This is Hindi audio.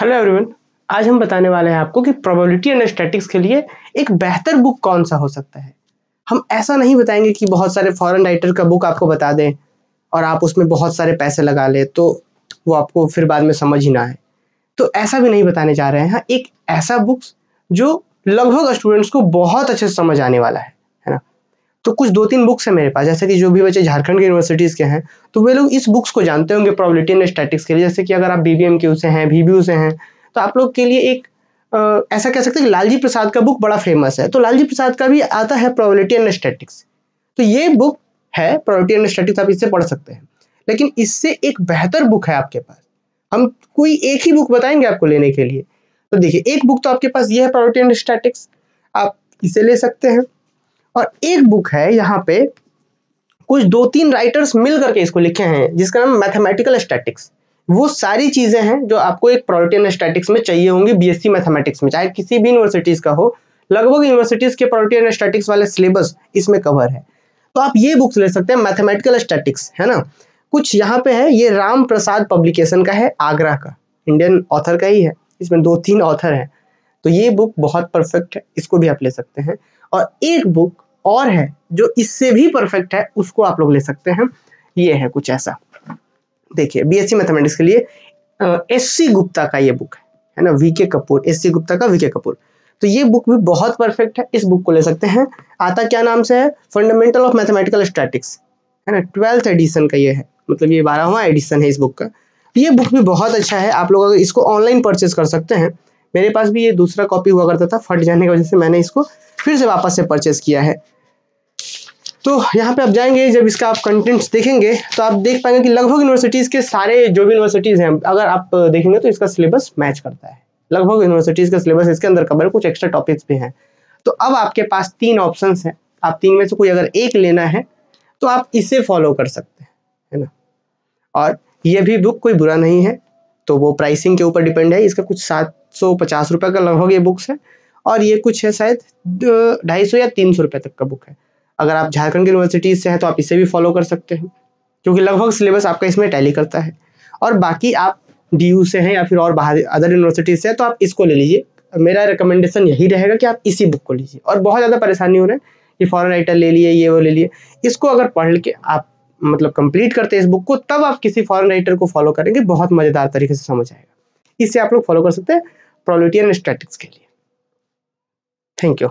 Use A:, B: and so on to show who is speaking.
A: हेलो एवरीवन आज हम बताने वाले हैं आपको कि प्रोबेबिलिटी एंड स्टैटिक्स के लिए एक बेहतर बुक कौन सा हो सकता है हम ऐसा नहीं बताएंगे कि बहुत सारे फॉरेन राइटर का बुक आपको बता दें और आप उसमें बहुत सारे पैसे लगा लें तो वो आपको फिर बाद में समझ ही ना आए तो ऐसा भी नहीं बताने जा रहे हैं हाँ, एक ऐसा बुक्स जो लगभग स्टूडेंट्स को बहुत अच्छे से समझ आने वाला है है ना तो कुछ दो तीन बुक्स हैं मेरे पास जैसे कि जो भी बच्चे झारखंड के यूनिवर्सिटीज़ के हैं तो वे लोग इस बुक्स को जानते होंगे प्रॉबिलिटी एंड स्टैटिक्स के लिए जैसे कि अगर आप बी बी उसे हैं वी से हैं तो आप लोग के लिए एक ऐसा कह सकते हैं कि लालजी प्रसाद का बुक बड़ा फेमस है तो लालजी प्रसाद का भी आता है प्रॉबिलिटी एंड स्टैटिक्स तो ये बुक है प्रॉबिलिटी एंड स्टैटिक्स आप इससे पढ़ सकते हैं लेकिन इससे एक बेहतर बुक है आपके पास हम कोई एक ही बुक बताएंगे आपको लेने के लिए तो देखिए एक बुक तो आपके पास ये है प्रॉबिलिटी एंड स्टैटिक्स आप इसे ले सकते हैं और एक बुक है यहाँ पे कुछ दो तीन राइटर्स मिल करके इसको लिखे हैं जिसका नाम मैथमेटिकल स्टैटिक्स वो सारी चीज़ें हैं जो आपको एक प्रोलिटियन स्टैटिक्स में चाहिए होंगी बीएससी मैथमेटिक्स में चाहे किसी भी यूनिवर्सिटीज़ का हो लगभग यूनिवर्सिटीज़ के प्रोलिटियन स्टैटिक्स वाले सिलेबस इसमें कवर है तो आप ये बुक्स ले सकते हैं मैथमेटिकल स्टैटिक्स है ना कुछ यहाँ पे है ये राम प्रसाद पब्लिकेशन का है आगरा का इंडियन ऑथर का ही है इसमें दो तीन ऑथर हैं तो ये बुक बहुत परफेक्ट है इसको भी आप ले सकते हैं और एक बुक और है जो इससे भी परफेक्ट है उसको आप लोग ले सकते हैं ये है कुछ ऐसा देखिए बीएससी मैथमेटिक्स के लिए एस सी गुप्ता का ये बुक है है ना वीके के कपूर एस सी गुप्ता का वीके कपूर तो ये बुक भी बहुत परफेक्ट है इस बुक को ले सकते हैं आता क्या नाम से है फंडामेंटल ऑफ मैथमेटिकल स्टैटिक्स है ना ट्वेल्थ एडिशन का ये है मतलब ये बारहवा एडिशन है इस बुक का ये बुक भी बहुत अच्छा है आप लोग अगर इसको ऑनलाइन परचेज कर सकते हैं मेरे पास भी ये दूसरा कॉपी हुआ करता था फट जाने की वजह से मैंने इसको फिर से वापस से परचेज किया है तो यहाँ पे आप जाएंगे जब इसका आप कंटेंट्स देखेंगे तो आप देख पाएंगे कि लगभग यूनिवर्सिटीज़ के सारे जो भी यूनिवर्सिटीज़ हैं अगर आप देखेंगे तो इसका सिलेबस मैच करता है लगभग यूनिवर्सिटीज़ का सिलेबस इसके अंदर कवर कुछ एक्स्ट्रा टॉपिक्स भी हैं तो अब आपके पास तीन ऑप्शन हैं आप तीन में से कोई अगर एक लेना है तो आप इसे फॉलो कर सकते हैं है ना और ये भी बुक कोई बुरा नहीं है तो वो प्राइसिंग के ऊपर डिपेंड है इसका कुछ सात सौ पचास रुपये का लगभग ये बुक्स है और ये कुछ है शायद ढाई सौ या तीन सौ रुपये तक का बुक है अगर आप झारखंड यूनिवर्सिटी से हैं तो आप इसे भी फॉलो कर सकते हैं क्योंकि लगभग सिलेबस आपका इसमें टैली करता है और बाकी आप डी से हैं या फिर और बाहर अदर यूनिवर्सिटीज से हैं तो आप इसको ले लीजिए मेरा रिकमेंडेशन यही रहेगा कि आप इसी बुक को लीजिए और बहुत ज़्यादा परेशानी हो रहा है कि फॉरन राइटर ले लिए ये वो ले लिए इसको अगर पढ़ के आप मतलब कंप्लीट करते हैं इस बुक को तब आप किसी फॉरन राइटर को फॉलो करेंगे बहुत मज़ेदार तरीके से समझ आएगा इससे आप लोग फॉलो कर सकते हैं प्रोलिटियन स्टैटिक्स के लिए थैंक यू